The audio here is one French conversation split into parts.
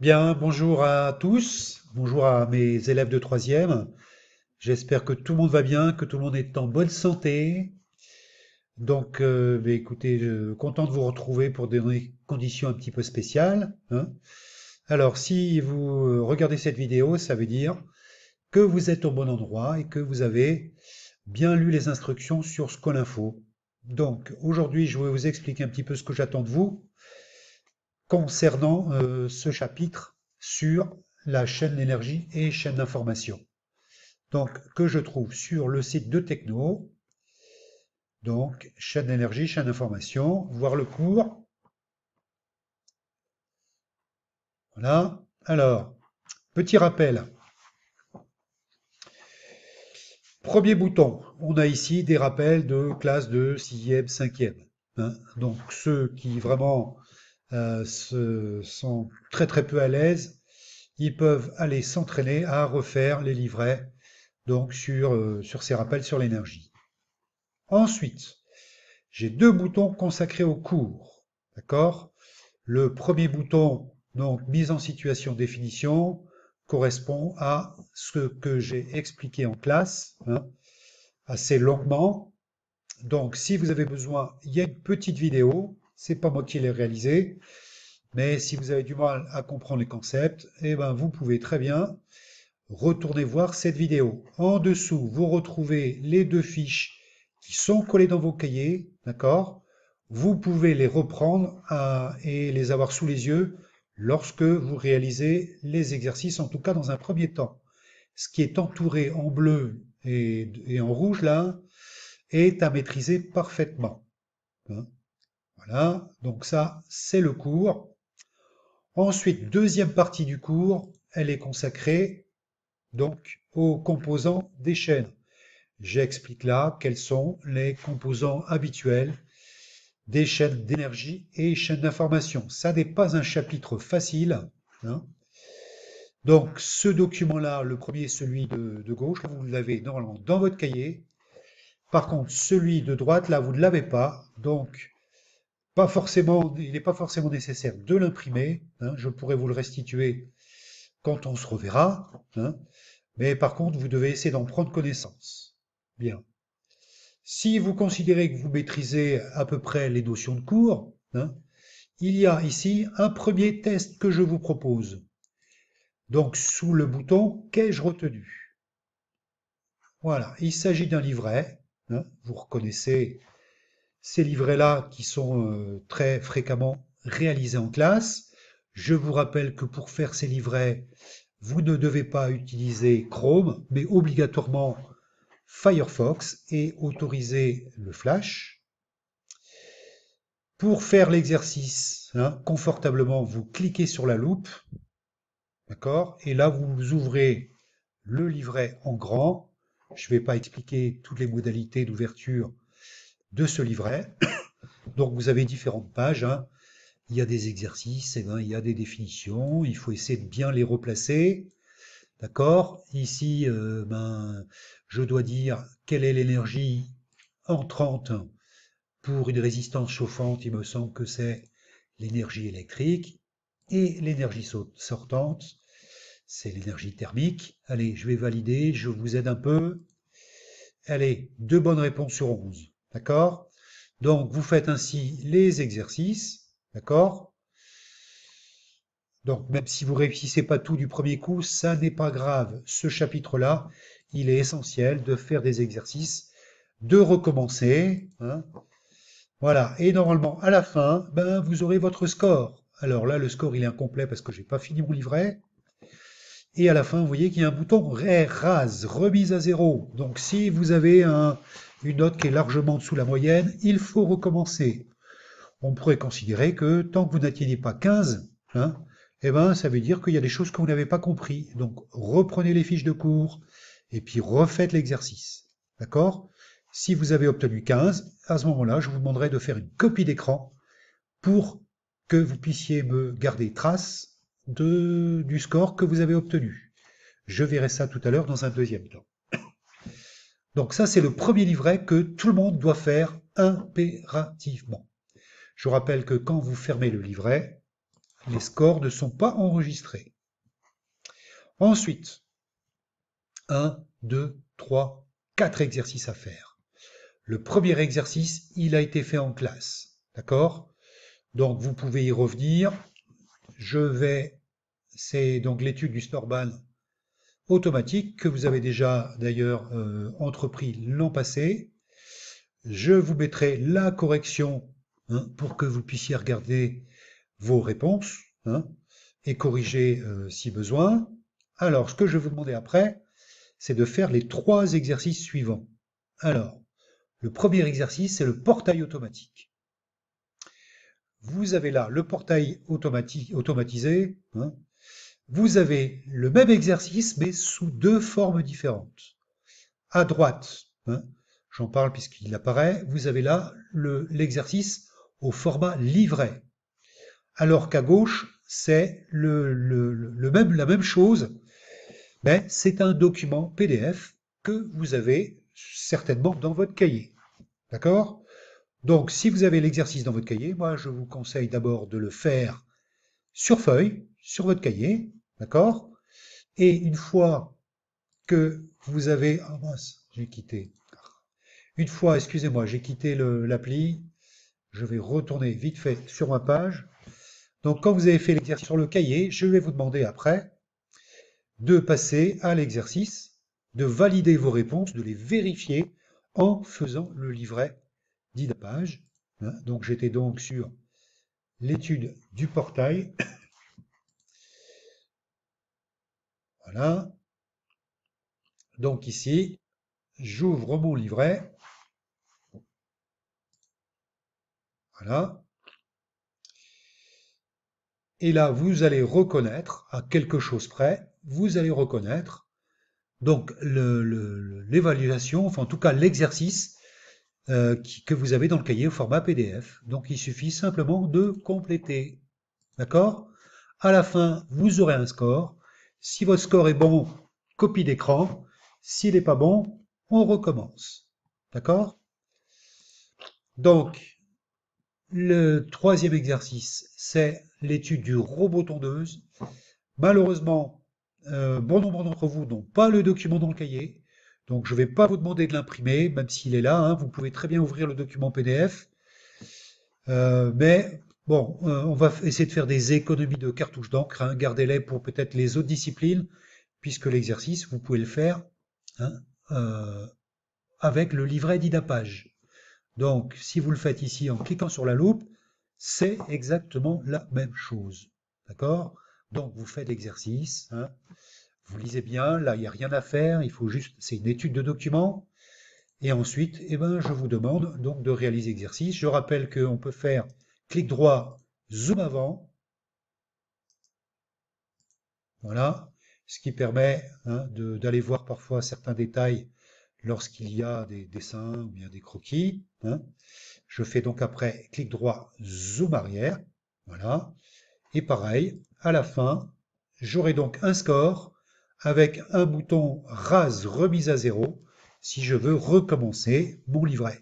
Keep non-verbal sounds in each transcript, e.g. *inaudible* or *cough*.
Bien, bonjour à tous, bonjour à mes élèves de troisième. J'espère que tout le monde va bien, que tout le monde est en bonne santé. Donc, euh, bah, écoutez, content de vous retrouver pour des conditions un petit peu spéciales. Hein. Alors, si vous regardez cette vidéo, ça veut dire que vous êtes au bon endroit et que vous avez bien lu les instructions sur Scolinfo. Donc, aujourd'hui, je vais vous expliquer un petit peu ce que j'attends de vous concernant euh, ce chapitre sur la chaîne d'énergie et chaîne d'information. Donc, que je trouve sur le site de Techno. Donc, chaîne d'énergie, chaîne d'information, voir le cours. Voilà. Alors, petit rappel. Premier bouton, on a ici des rappels de classe de 6e, 5e. Hein. Donc, ceux qui vraiment euh, se, sont très très peu à l'aise, ils peuvent aller s'entraîner à refaire les livrets donc sur, euh, ces rappels sur l'énergie. Ensuite, j'ai deux boutons consacrés au cours. D'accord Le premier bouton, donc mise en situation définition, correspond à ce que j'ai expliqué en classe, hein, assez longuement. Donc si vous avez besoin, il y a une petite vidéo c'est pas moi qui l'ai réalisé. Mais si vous avez du mal à comprendre les concepts, eh ben vous pouvez très bien retourner voir cette vidéo. En dessous, vous retrouvez les deux fiches qui sont collées dans vos cahiers, d'accord Vous pouvez les reprendre hein, et les avoir sous les yeux lorsque vous réalisez les exercices, en tout cas dans un premier temps. Ce qui est entouré en bleu et, en rouge là, est à maîtriser parfaitement. Hein. Voilà, donc ça, c'est le cours. Ensuite, deuxième partie du cours, elle est consacrée donc aux composants des chaînes. J'explique là quels sont les composants habituels des chaînes d'énergie et chaînes d'information. Ça n'est pas un chapitre facile. Hein. Donc ce document-là, le premier, celui de, gauche, vous l'avez normalement dans votre cahier. Par contre, celui de droite, là, vous ne l'avez pas. Donc, forcément, il n'est pas forcément nécessaire de l'imprimer. Hein. je pourrais vous le restituer quand on se reverra. Hein. mais par contre, vous devez essayer d'en prendre connaissance. Bien. Si vous considérez que vous maîtrisez à peu près les notions de cours, hein, il y a ici un premier test que je vous propose. Donc, sous le bouton « Qu'ai-je retenu ?» Voilà, il s'agit d'un livret. vous reconnaissez ces livrets-là qui sont euh, très fréquemment réalisés en classe. Je vous rappelle que pour faire ces livrets, vous ne devez pas utiliser Chrome, mais obligatoirement Firefox et autoriser le Flash. Pour faire l'exercice hein, confortablement, vous cliquez sur la loupe, d'accord Et là, vous ouvrez le livret en grand. Je ne vais pas expliquer toutes les modalités d'ouverture de ce livret. Donc vous avez différentes pages. Hein. Il y a des exercices, et eh ben, il y a des définitions. Il faut essayer de bien les replacer. D'accord Ici, euh, ben, je dois dire quelle est l'énergie entrante pour une résistance chauffante. Il me semble que c'est l'énergie électrique. Et l'énergie sortante, c'est l'énergie thermique. Allez, je vais valider, je vous aide un peu. Allez, deux bonnes réponses sur onze, D'accord Donc, vous faites ainsi les exercices. D'accord Donc, même si vous ne réussissez pas tout du premier coup, ça n'est pas grave. Ce chapitre-là, il est essentiel de faire des exercices, de recommencer. Hein. voilà. Et normalement, à la fin, ben, vous aurez votre score. Alors là, le score, il est incomplet parce que je n'ai pas fini mon livret. Et à la fin, vous voyez qu'il y a un bouton rase, remise à zéro. Donc si vous avez une note qui est largement dessous la moyenne, il faut recommencer. On pourrait considérer que tant que vous n'atteignez pas 15, hein, eh ben, ça veut dire qu'il y a des choses que vous n'avez pas compris. Donc reprenez les fiches de cours et puis refaites l'exercice. D'accord Si vous avez obtenu 15, à ce moment-là, je vous demanderai de faire une copie d'écran pour que vous puissiez me garder trace du score que vous avez obtenu. Je verrai ça tout à l'heure dans un deuxième temps. *coughs* Donc ça, c'est le premier livret que tout le monde doit faire impérativement. Je rappelle que quand vous fermez le livret, les scores ne sont pas enregistrés. Ensuite, 1, 2, 3, 4 exercices à faire. Le premier exercice, il a été fait en classe. D'accord Donc vous pouvez y revenir, je vais, c'est donc l'étude du StoreBan automatique que vous avez déjà d'ailleurs euh, entrepris l'an passé. Je vous mettrai la correction hein, pour que vous puissiez regarder vos réponses hein, et corriger euh, si besoin. Alors, ce que je vais vous demander après, c'est de faire les trois exercices suivants. Alors, le premier exercice, c'est le portail automatique vous avez là le portail automatisé, hein. vous avez le même exercice, mais sous deux formes différentes. À droite, hein, j'en parle puisqu'il apparaît, vous avez là l'exercice au format livret. Alors qu'à gauche, c'est le même, la même chose, mais c'est un document PDF que vous avez certainement dans votre cahier. D'accord donc, si vous avez l'exercice dans votre cahier, moi, je vous conseille d'abord de le faire sur feuille, sur votre cahier, d'accord Et une fois que vous avez... Ah mince, j'ai quitté. Une fois, excusez-moi, j'ai quitté l'appli. Je vais retourner vite fait sur ma page. Donc, quand vous avez fait l'exercice sur le cahier, je vais vous demander après de passer à l'exercice, de valider vos réponses, de les vérifier en faisant le livret 10 pages. Hein. donc j'étais donc sur l'étude du portail. *coughs* voilà. Donc ici, j'ouvre mon livret. Voilà. Et là, vous allez reconnaître, à quelque chose près, vous allez reconnaître donc l'évaluation, enfin en tout cas l'exercice euh, que vous avez dans le cahier au format PDF. Donc il suffit simplement de compléter. D'accord À la fin, vous aurez un score. Si votre score est bon, copie d'écran. S'il n'est pas bon, on recommence. D'accord Donc, le troisième exercice, c'est l'étude du robot tondeuse. Malheureusement, euh, bon nombre d'entre vous n'ont pas le document dans le cahier. Donc je ne vais pas vous demander de l'imprimer, même s'il est là. Hein. vous pouvez très bien ouvrir le document PDF. Euh, mais bon, euh, on va essayer de faire des économies de cartouches d'encre. Hein. Gardez-les pour peut-être les autres disciplines, puisque l'exercice, vous pouvez le faire hein, euh, avec le livret d'idapage. Donc si vous le faites ici en cliquant sur la loupe, c'est exactement la même chose. D'accord Donc vous faites l'exercice. Vous lisez bien, là, il n'y a rien à faire, il faut juste, c'est une étude de documents. Et ensuite, eh ben, je vous demande donc de réaliser l'exercice. Je rappelle qu'on peut faire clic droit, zoom avant. Voilà, ce qui permet hein, d'aller voir parfois certains détails lorsqu'il y a des dessins ou bien des croquis. Hein. Je fais donc après clic droit, zoom arrière. Voilà. Et pareil, à la fin, j'aurai donc un score avec un bouton rase remise à zéro si je veux recommencer mon livret.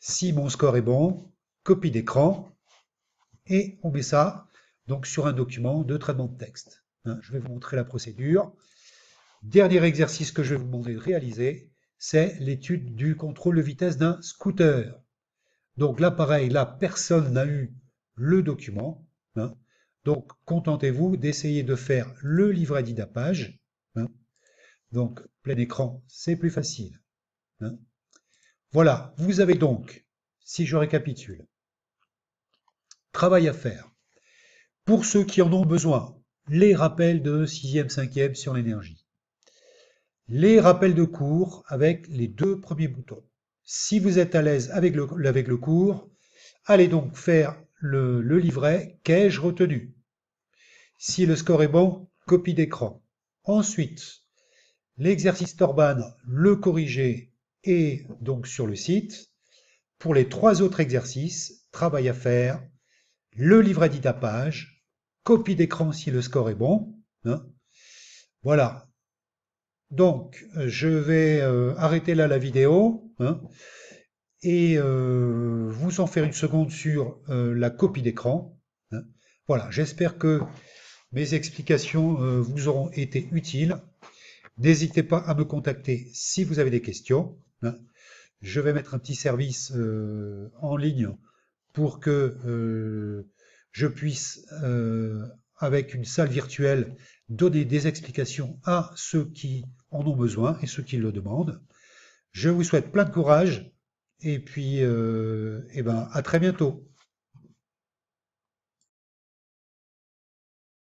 Si mon score est bon, copie d'écran et on met ça donc sur un document de traitement de texte. Hein, je vais vous montrer la procédure. Dernier exercice que je vais vous demander de réaliser, c'est l'étude du contrôle de vitesse d'un scooter. Donc là, pareil, là, personne n'a eu le document. Hein, donc, contentez-vous d'essayer de faire le livret d'idapage. Hein. Donc, plein écran, c'est plus facile. Hein. Voilà, vous avez donc, si je récapitule, travail à faire. Pour ceux qui en ont besoin, les rappels de 6e, 5e sur l'énergie. Les rappels de cours avec les deux premiers boutons. Si vous êtes à l'aise avec le, avec le cours, allez donc faire le livret qu'ai-je retenu. Si le score est bon, copie d'écran. Ensuite, l'exercice Torban, le corriger et donc sur le site. Pour les trois autres exercices, travail à faire, le livret dit à page, copie d'écran si le score est bon. Hein. voilà. Donc, je vais euh, arrêter là la vidéo. Hein et euh, vous en faire une seconde sur euh, la copie d'écran. Hein. Voilà, j'espère que mes explications euh, vous auront été utiles. N'hésitez pas à me contacter si vous avez des questions. Hein. Je vais mettre un petit service en ligne pour que je puisse, avec une salle virtuelle, donner des explications à ceux qui en ont besoin et ceux qui le demandent. Je vous souhaite plein de courage et puis, euh, eh ben, à très bientôt.